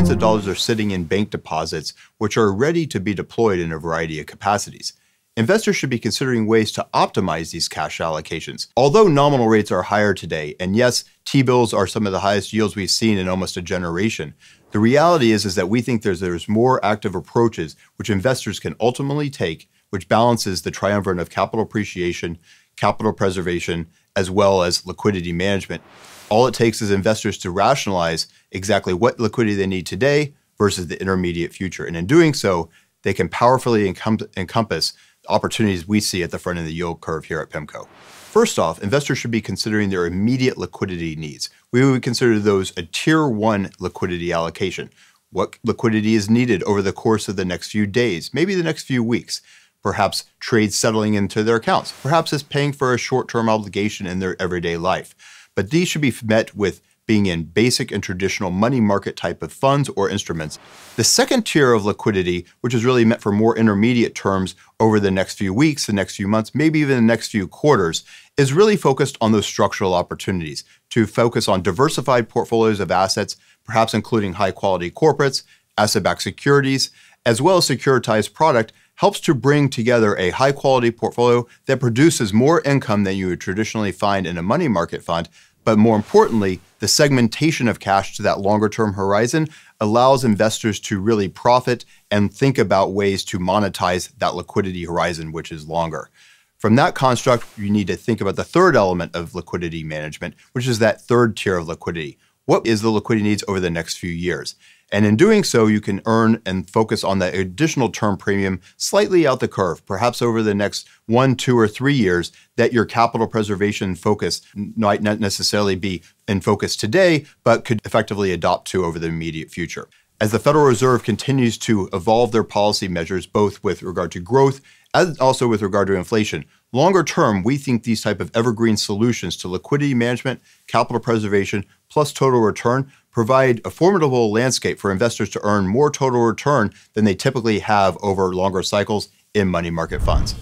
billions of dollars are sitting in bank deposits, which are ready to be deployed in a variety of capacities. Investors should be considering ways to optimize these cash allocations. Although nominal rates are higher today, and yes, T-bills are some of the highest yields we've seen in almost a generation, the reality is, is that we think there's, there's more active approaches which investors can ultimately take, which balances the triumvirate of capital appreciation, capital preservation, as well as liquidity management. All it takes is investors to rationalize exactly what liquidity they need today versus the intermediate future. And in doing so, they can powerfully encompass opportunities we see at the front of the yield curve here at PIMCO. First off, investors should be considering their immediate liquidity needs. We would consider those a tier one liquidity allocation. What liquidity is needed over the course of the next few days, maybe the next few weeks? perhaps trades settling into their accounts, perhaps it's paying for a short term obligation in their everyday life. But these should be met with being in basic and traditional money market type of funds or instruments. The second tier of liquidity, which is really meant for more intermediate terms over the next few weeks, the next few months, maybe even the next few quarters, is really focused on those structural opportunities to focus on diversified portfolios of assets, perhaps including high quality corporates, asset backed securities, as well as securitized product helps to bring together a high quality portfolio that produces more income than you would traditionally find in a money market fund. But more importantly, the segmentation of cash to that longer term horizon allows investors to really profit and think about ways to monetize that liquidity horizon, which is longer. From that construct, you need to think about the third element of liquidity management, which is that third tier of liquidity. What is the liquidity needs over the next few years? And in doing so, you can earn and focus on that additional term premium slightly out the curve, perhaps over the next one, two, or three years, that your capital preservation focus might not necessarily be in focus today, but could effectively adopt to over the immediate future. As the Federal Reserve continues to evolve their policy measures, both with regard to growth and also with regard to inflation, longer term, we think these type of evergreen solutions to liquidity management, capital preservation, plus total return provide a formidable landscape for investors to earn more total return than they typically have over longer cycles in money market funds.